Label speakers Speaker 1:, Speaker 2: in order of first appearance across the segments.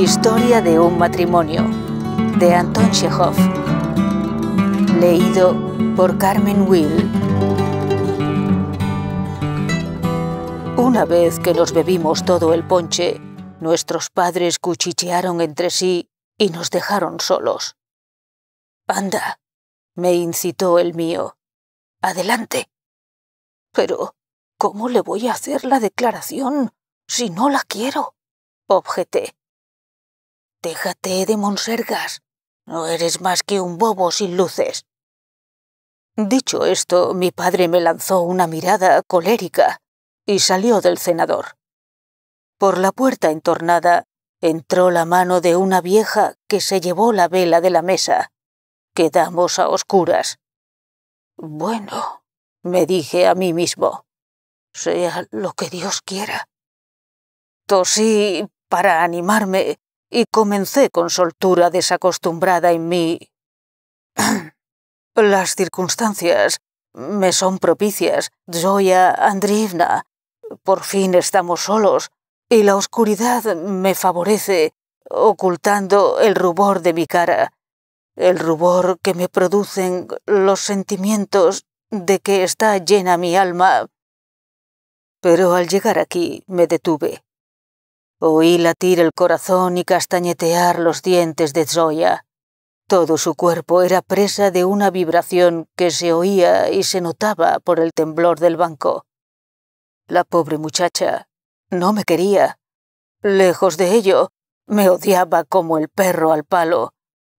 Speaker 1: Historia de un matrimonio, de Anton Chekhov. Leído por Carmen Will. Una vez que nos bebimos todo el ponche, nuestros padres cuchichearon entre sí y nos dejaron solos. Anda, me incitó el mío. Adelante. Pero, ¿cómo le voy a hacer la declaración si no la quiero? objeté. Déjate de monsergas. No eres más que un bobo sin luces. Dicho esto, mi padre me lanzó una mirada colérica y salió del cenador. Por la puerta entornada entró la mano de una vieja que se llevó la vela de la mesa. Quedamos a oscuras. Bueno, me dije a mí mismo, sea lo que Dios quiera. Tosí para animarme y comencé con soltura desacostumbrada en mí. Las circunstancias me son propicias, Zoya Andrievna. Por fin estamos solos y la oscuridad me favorece, ocultando el rubor de mi cara, el rubor que me producen los sentimientos de que está llena mi alma. Pero al llegar aquí me detuve. Oí latir el corazón y castañetear los dientes de Zoya. Todo su cuerpo era presa de una vibración que se oía y se notaba por el temblor del banco. La pobre muchacha no me quería. Lejos de ello, me odiaba como el perro al palo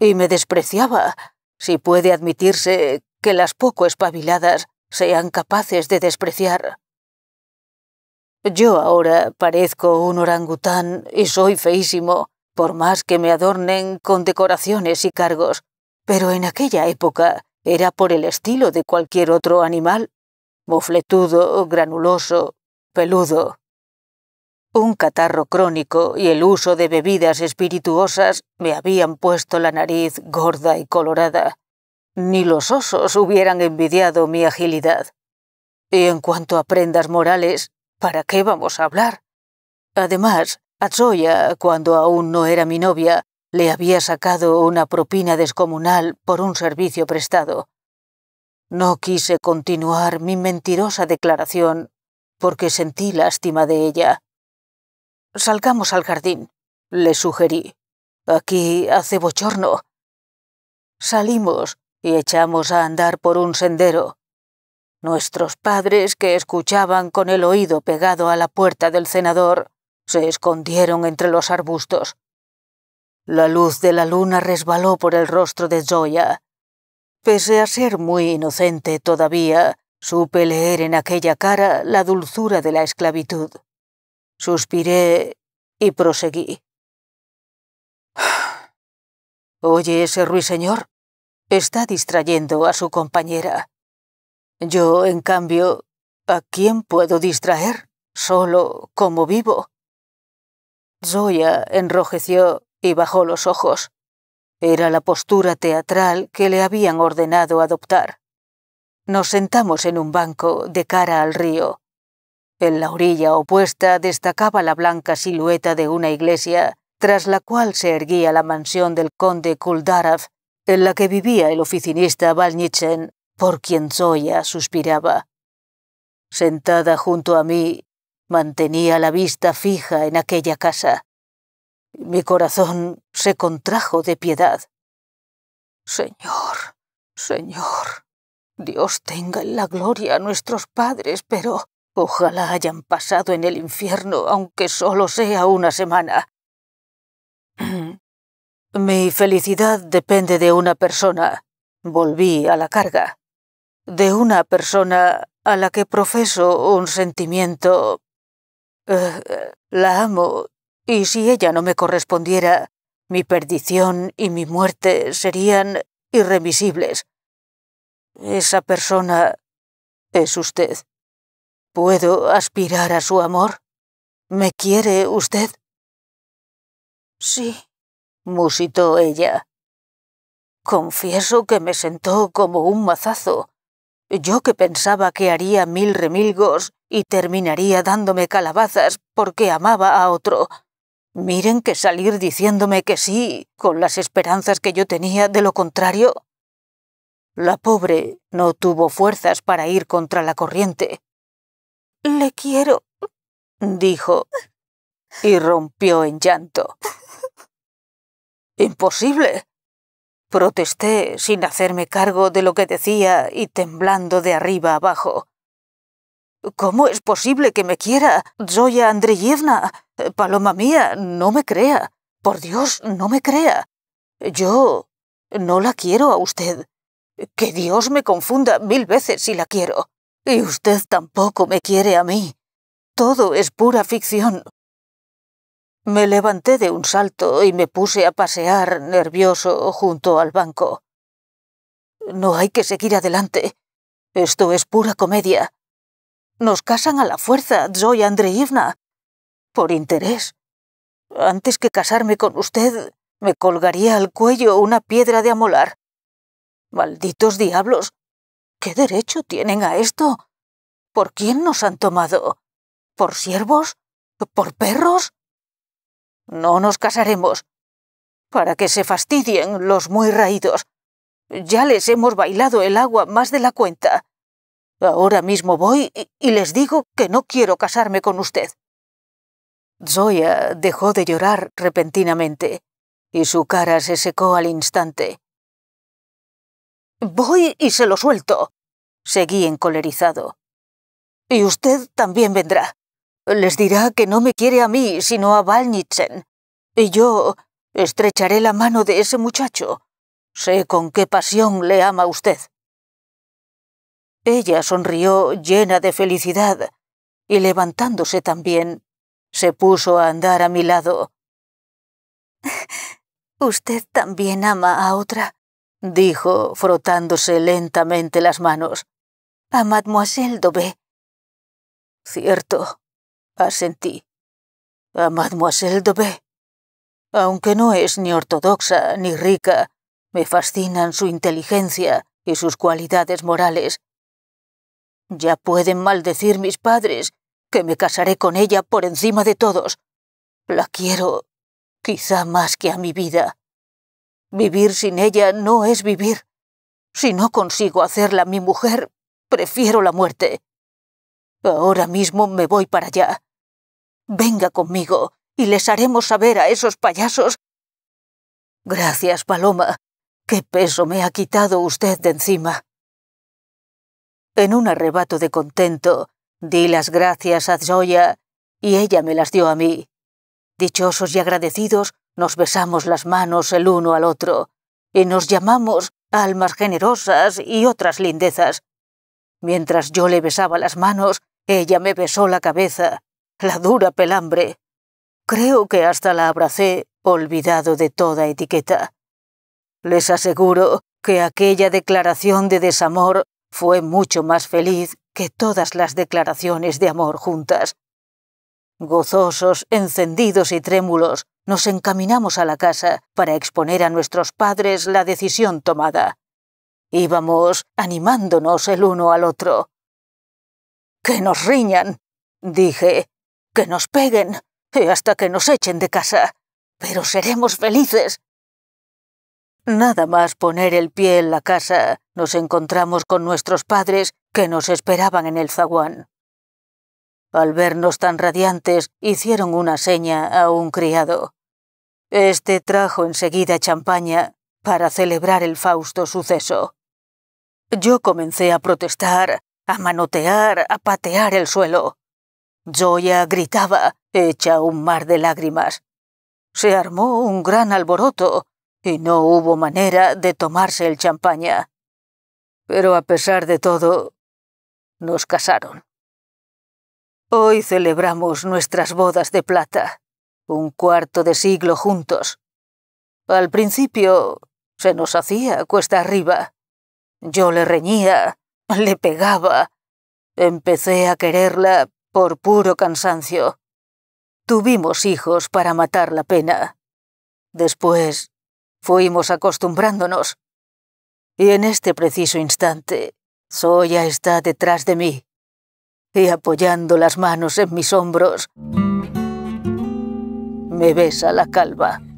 Speaker 1: y me despreciaba, si puede admitirse que las poco espabiladas sean capaces de despreciar. Yo ahora parezco un orangután y soy feísimo, por más que me adornen con decoraciones y cargos, pero en aquella época era por el estilo de cualquier otro animal, mofletudo, granuloso, peludo. Un catarro crónico y el uso de bebidas espirituosas me habían puesto la nariz gorda y colorada. Ni los osos hubieran envidiado mi agilidad. Y en cuanto a prendas morales, ¿Para qué vamos a hablar? Además, a Zoya, cuando aún no era mi novia, le había sacado una propina descomunal por un servicio prestado. No quise continuar mi mentirosa declaración porque sentí lástima de ella. Salgamos al jardín, le sugerí. Aquí hace bochorno. Salimos y echamos a andar por un sendero. Nuestros padres, que escuchaban con el oído pegado a la puerta del cenador, se escondieron entre los arbustos. La luz de la luna resbaló por el rostro de Joya. Pese a ser muy inocente todavía, supe leer en aquella cara la dulzura de la esclavitud. Suspiré y proseguí. ¿Oye ese ruiseñor? Está distrayendo a su compañera. Yo, en cambio, ¿a quién puedo distraer? Solo como vivo. Zoya enrojeció y bajó los ojos. Era la postura teatral que le habían ordenado adoptar. Nos sentamos en un banco de cara al río. En la orilla opuesta destacaba la blanca silueta de una iglesia, tras la cual se erguía la mansión del conde Kuldarov, en la que vivía el oficinista Valnichen por quien Zoya ah, suspiraba. Sentada junto a mí, mantenía la vista fija en aquella casa. Mi corazón se contrajo de piedad. Señor, Señor, Dios tenga en la gloria a nuestros padres, pero ojalá hayan pasado en el infierno, aunque solo sea una semana. Mi felicidad depende de una persona. Volví a la carga de una persona a la que profeso un sentimiento. Eh, la amo, y si ella no me correspondiera, mi perdición y mi muerte serían irremisibles. Esa persona es usted. ¿Puedo aspirar a su amor? ¿Me quiere usted? Sí, musitó ella. Confieso que me sentó como un mazazo. Yo que pensaba que haría mil remilgos y terminaría dándome calabazas porque amaba a otro. Miren que salir diciéndome que sí, con las esperanzas que yo tenía de lo contrario. La pobre no tuvo fuerzas para ir contra la corriente. Le quiero, dijo, y rompió en llanto. Imposible, Protesté sin hacerme cargo de lo que decía y temblando de arriba abajo. ¿Cómo es posible que me quiera, Zoya Andreyevna? Paloma mía, no me crea. Por Dios, no me crea. Yo no la quiero a usted. Que Dios me confunda mil veces si la quiero. Y usted tampoco me quiere a mí. Todo es pura ficción, me levanté de un salto y me puse a pasear nervioso junto al banco. No hay que seguir adelante. Esto es pura comedia. Nos casan a la fuerza, Zoya Andreevna. Por interés. Antes que casarme con usted, me colgaría al cuello una piedra de amolar. Malditos diablos. ¿Qué derecho tienen a esto? ¿Por quién nos han tomado? ¿Por siervos? ¿Por perros? No nos casaremos. Para que se fastidien los muy raídos. Ya les hemos bailado el agua más de la cuenta. Ahora mismo voy y, les digo que no quiero casarme con usted. Zoya dejó de llorar repentinamente y su cara se secó al instante. Voy y se lo suelto, seguí encolerizado. Y usted también vendrá. Les dirá que no me quiere a mí, sino a Valnitzen. Y yo estrecharé la mano de ese muchacho. Sé con qué pasión le ama usted. Ella sonrió llena de felicidad y levantándose también, se puso a andar a mi lado. Usted también ama a otra, dijo, frotándose lentamente las manos. A Mademoiselle Cierto, Asentí. A Mademoiselle Dobé. Aunque no es ni ortodoxa ni rica, me fascinan su inteligencia y sus cualidades morales. Ya pueden maldecir mis padres, que me casaré con ella por encima de todos. La quiero quizá más que a mi vida. Vivir sin ella no es vivir. Si no consigo hacerla mi mujer, prefiero la muerte. Ahora mismo me voy para allá. Venga conmigo y les haremos saber a esos payasos. Gracias, Paloma. Qué peso me ha quitado usted de encima. En un arrebato de contento, di las gracias a Zoya y ella me las dio a mí. Dichosos y agradecidos, nos besamos las manos el uno al otro y nos llamamos almas generosas y otras lindezas. Mientras yo le besaba las manos, ella me besó la cabeza, la dura pelambre. Creo que hasta la abracé, olvidado de toda etiqueta. Les aseguro que aquella declaración de desamor fue mucho más feliz que todas las declaraciones de amor juntas. Gozosos, encendidos y trémulos, nos encaminamos a la casa para exponer a nuestros padres la decisión tomada. Íbamos animándonos el uno al otro. Que nos riñan. Dije, que nos peguen y hasta que nos echen de casa. Pero seremos felices. Nada más poner el pie en la casa, nos encontramos con nuestros padres que nos esperaban en el zaguán. Al vernos tan radiantes, hicieron una seña a un criado. Este trajo enseguida champaña para celebrar el fausto suceso. Yo comencé a protestar a manotear, a patear el suelo. Joya gritaba, hecha un mar de lágrimas. Se armó un gran alboroto y no hubo manera de tomarse el champaña. Pero a pesar de todo, nos casaron. Hoy celebramos nuestras bodas de plata, un cuarto de siglo juntos. Al principio se nos hacía cuesta arriba. Yo le reñía, le pegaba. Empecé a quererla por puro cansancio. Tuvimos hijos para matar la pena. Después fuimos acostumbrándonos. Y en este preciso instante, Soya está detrás de mí y apoyando las manos en mis hombros, me besa la calva.